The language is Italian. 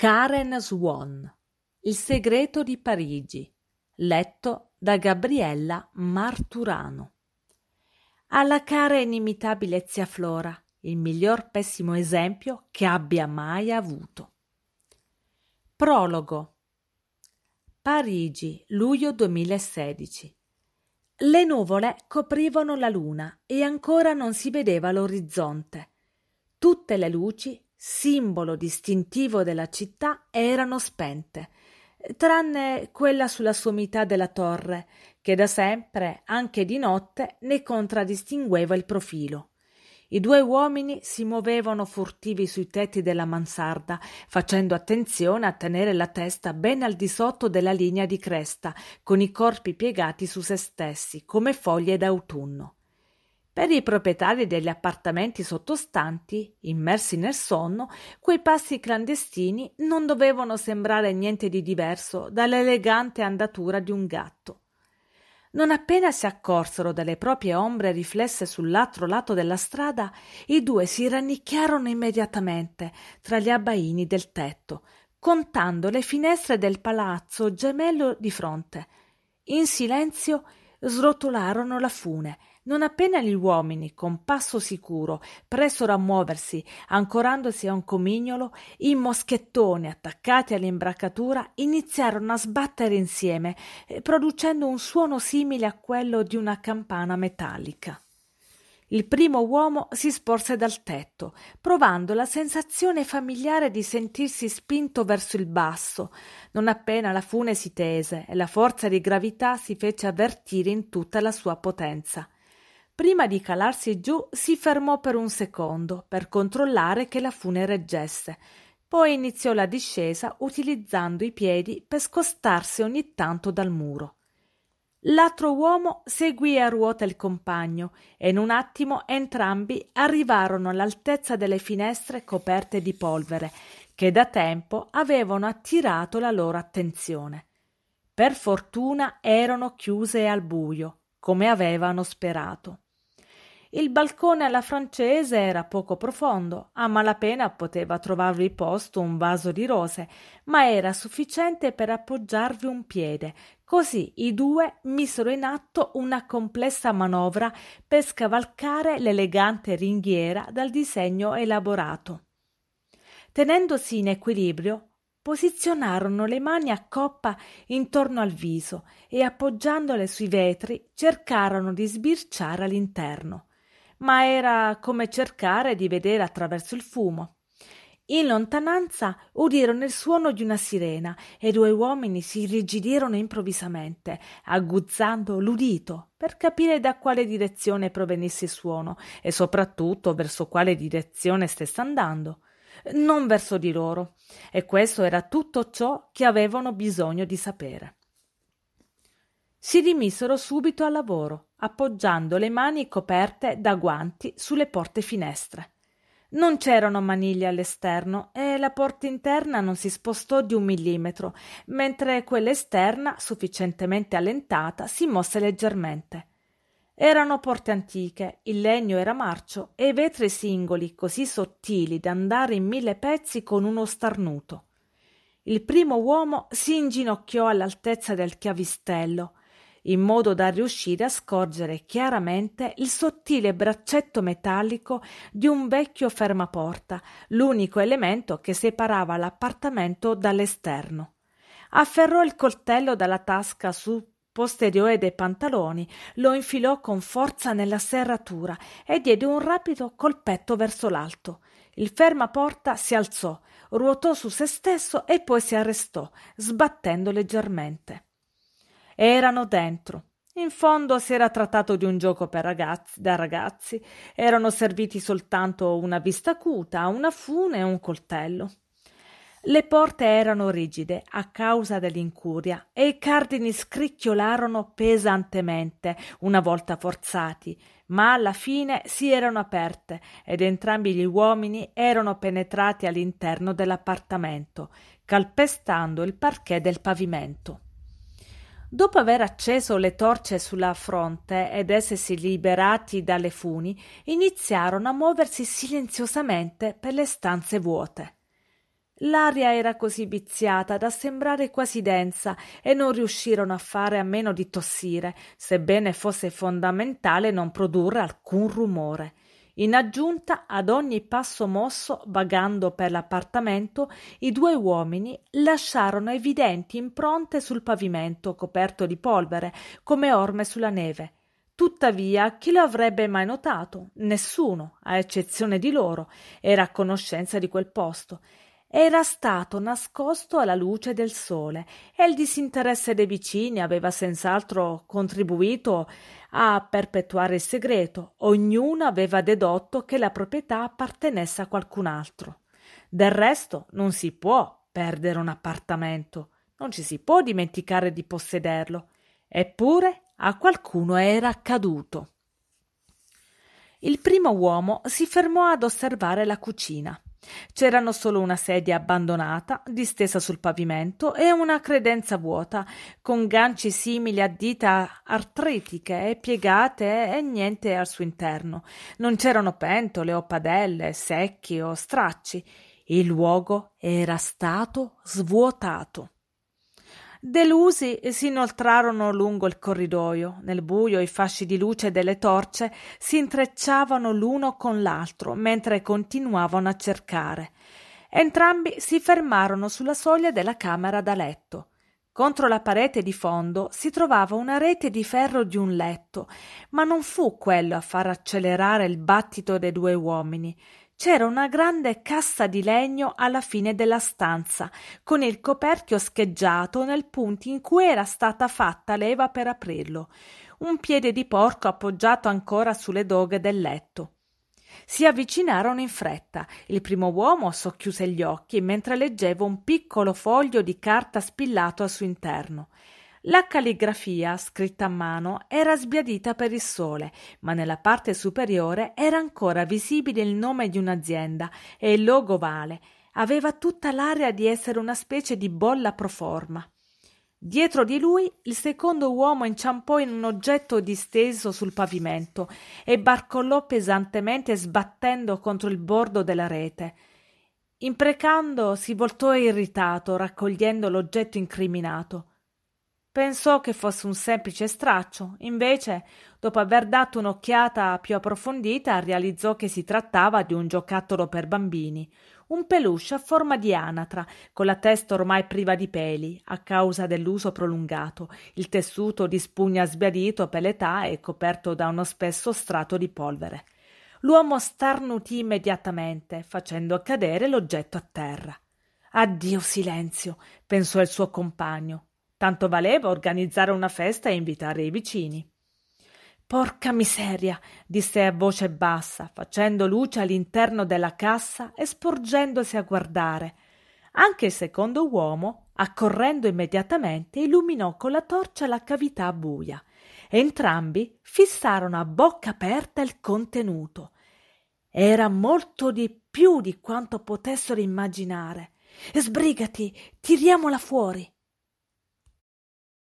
Karen Swan Il segreto di Parigi, letto da Gabriella Marturano. Alla cara e inimitabile zia Flora, il miglior pessimo esempio che abbia mai avuto. Prologo Parigi, luglio 2016. Le nuvole coprivano la luna e ancora non si vedeva l'orizzonte. Tutte le luci simbolo distintivo della città, erano spente, tranne quella sulla sommità della torre, che da sempre, anche di notte, ne contraddistingueva il profilo. I due uomini si muovevano furtivi sui tetti della mansarda, facendo attenzione a tenere la testa ben al di sotto della linea di cresta, con i corpi piegati su se stessi, come foglie d'autunno. Per i proprietari degli appartamenti sottostanti, immersi nel sonno, quei passi clandestini non dovevano sembrare niente di diverso dall'elegante andatura di un gatto. Non appena si accorsero delle proprie ombre riflesse sull'altro lato della strada, i due si rannicchiarono immediatamente tra gli abbaini del tetto, contando le finestre del palazzo gemello di fronte. In silenzio srotolarono la fune, non appena gli uomini, con passo sicuro, pressero a muoversi, ancorandosi a un comignolo, i moschettoni attaccati all'imbracatura, iniziarono a sbattere insieme, eh, producendo un suono simile a quello di una campana metallica. Il primo uomo si sporse dal tetto, provando la sensazione familiare di sentirsi spinto verso il basso, non appena la fune si tese e la forza di gravità si fece avvertire in tutta la sua potenza. Prima di calarsi giù si fermò per un secondo per controllare che la fune reggesse, poi iniziò la discesa utilizzando i piedi per scostarsi ogni tanto dal muro. L'altro uomo seguì a ruota il compagno e in un attimo entrambi arrivarono all'altezza delle finestre coperte di polvere che da tempo avevano attirato la loro attenzione. Per fortuna erano chiuse al buio, come avevano sperato. Il balcone alla francese era poco profondo, a malapena poteva trovarvi posto un vaso di rose, ma era sufficiente per appoggiarvi un piede. Così i due misero in atto una complessa manovra per scavalcare l'elegante ringhiera dal disegno elaborato. Tenendosi in equilibrio, posizionarono le mani a coppa intorno al viso e appoggiandole sui vetri cercarono di sbirciare all'interno ma era come cercare di vedere attraverso il fumo. In lontananza udirono il suono di una sirena e due uomini si irrigidirono improvvisamente, aguzzando l'udito per capire da quale direzione provenisse il suono e soprattutto verso quale direzione stesse andando, non verso di loro. E questo era tutto ciò che avevano bisogno di sapere. Si rimisero subito al lavoro appoggiando le mani coperte da guanti sulle porte finestre. Non c'erano maniglie all'esterno e la porta interna non si spostò di un millimetro, mentre quella esterna, sufficientemente allentata, si mosse leggermente. Erano porte antiche, il legno era marcio e i vetri singoli così sottili da andare in mille pezzi con uno starnuto. Il primo uomo si inginocchiò all'altezza del chiavistello, in modo da riuscire a scorgere chiaramente il sottile braccetto metallico di un vecchio fermaporta, l'unico elemento che separava l'appartamento dall'esterno. Afferrò il coltello dalla tasca su posteriore dei pantaloni, lo infilò con forza nella serratura e diede un rapido colpetto verso l'alto. Il fermaporta si alzò, ruotò su se stesso e poi si arrestò, sbattendo leggermente erano dentro. In fondo si era trattato di un gioco per ragazzi, da ragazzi, erano serviti soltanto una vista acuta, una fune e un coltello. Le porte erano rigide a causa dell'incuria e i cardini scricchiolarono pesantemente una volta forzati, ma alla fine si erano aperte ed entrambi gli uomini erano penetrati all'interno dell'appartamento, calpestando il parquet del pavimento. Dopo aver acceso le torce sulla fronte ed essersi liberati dalle funi, iniziarono a muoversi silenziosamente per le stanze vuote. L'aria era così viziata da sembrare quasi densa e non riuscirono a fare a meno di tossire, sebbene fosse fondamentale non produrre alcun rumore in aggiunta ad ogni passo mosso vagando per l'appartamento, i due uomini lasciarono evidenti impronte sul pavimento coperto di polvere, come orme sulla neve. Tuttavia, chi lo avrebbe mai notato? Nessuno, a eccezione di loro, era a conoscenza di quel posto era stato nascosto alla luce del sole e il disinteresse dei vicini aveva senz'altro contribuito a perpetuare il segreto. Ognuno aveva dedotto che la proprietà appartenesse a qualcun altro. Del resto non si può perdere un appartamento, non ci si può dimenticare di possederlo. Eppure a qualcuno era accaduto. Il primo uomo si fermò ad osservare la cucina. C'erano solo una sedia abbandonata, distesa sul pavimento, e una credenza vuota, con ganci simili a dita artritiche e piegate e niente al suo interno. Non c'erano pentole o padelle, secchi o stracci. Il luogo era stato svuotato. Delusi si inoltrarono lungo il corridoio. Nel buio i fasci di luce delle torce si intrecciavano l'uno con l'altro mentre continuavano a cercare. Entrambi si fermarono sulla soglia della camera da letto. Contro la parete di fondo si trovava una rete di ferro di un letto, ma non fu quello a far accelerare il battito dei due uomini. C'era una grande cassa di legno alla fine della stanza, con il coperchio scheggiato nel punto in cui era stata fatta leva per aprirlo, un piede di porco appoggiato ancora sulle doghe del letto. Si avvicinarono in fretta. Il primo uomo socchiuse gli occhi mentre leggeva un piccolo foglio di carta spillato al suo interno. La calligrafia, scritta a mano, era sbiadita per il sole, ma nella parte superiore era ancora visibile il nome di un'azienda e il logo vale. Aveva tutta l'aria di essere una specie di bolla proforma. Dietro di lui il secondo uomo inciampò in un oggetto disteso sul pavimento e barcollò pesantemente sbattendo contro il bordo della rete. Imprecando si voltò irritato, raccogliendo l'oggetto incriminato. Pensò che fosse un semplice straccio, invece, dopo aver dato un'occhiata più approfondita, realizzò che si trattava di un giocattolo per bambini, un peluche a forma di anatra, con la testa ormai priva di peli, a causa dell'uso prolungato, il tessuto di spugna sbiadito per l'età e coperto da uno spesso strato di polvere. L'uomo starnutì immediatamente, facendo cadere l'oggetto a terra. Addio silenzio, pensò il suo compagno, Tanto valeva organizzare una festa e invitare i vicini. Porca miseria, disse a voce bassa, facendo luce all'interno della cassa e sporgendosi a guardare. Anche il secondo uomo, accorrendo immediatamente, illuminò con la torcia la cavità buia. Entrambi fissarono a bocca aperta il contenuto. Era molto di più di quanto potessero immaginare. Sbrigati, tiriamola fuori.